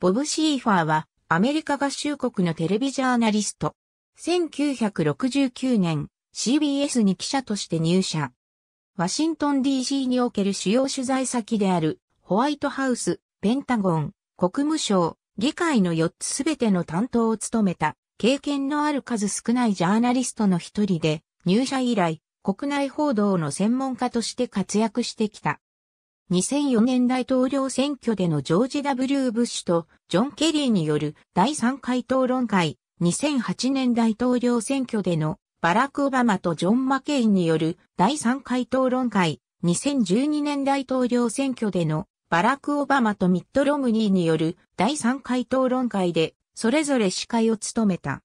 ボブ・シーファーはアメリカ合衆国のテレビジャーナリスト。1969年 CBS に記者として入社。ワシントン DC における主要取材先であるホワイトハウス、ペンタゴン、国務省、議会の4つすべての担当を務めた経験のある数少ないジャーナリストの一人で入社以来国内報道の専門家として活躍してきた。2004年大統領選挙でのジョージ・ W・ ブッシュとジョン・ケリーによる第3回討論会、2008年大統領選挙でのバラク・オバマとジョン・マケインによる第3回討論会、2012年大統領選挙でのバラク・オバマとミッド・ロムニーによる第3回討論会でそれぞれ司会を務めた。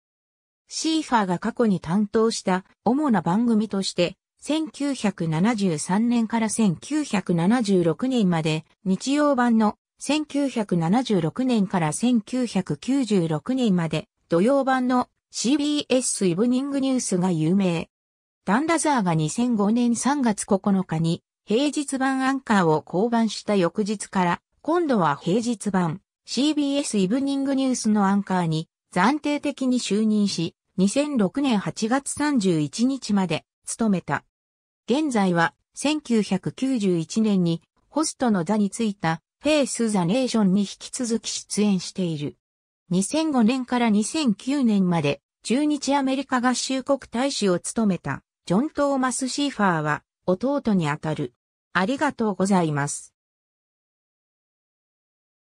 シーファーが過去に担当した主な番組として1973年から1976年まで、日曜版の1976年から1996年まで、土曜版の CBS イブニングニュースが有名。ダンダザーが2005年3月9日に平日版アンカーを降板した翌日から、今度は平日版 CBS イブニングニュースのアンカーに暫定的に就任し、2006年8月31日まで務めた。現在は1991年にホストの座についたフェイス・ザ・ネーションに引き続き出演している。2005年から2009年まで中日アメリカ合衆国大使を務めたジョン・トーマス・シーファーは弟にあたる。ありがとうございます。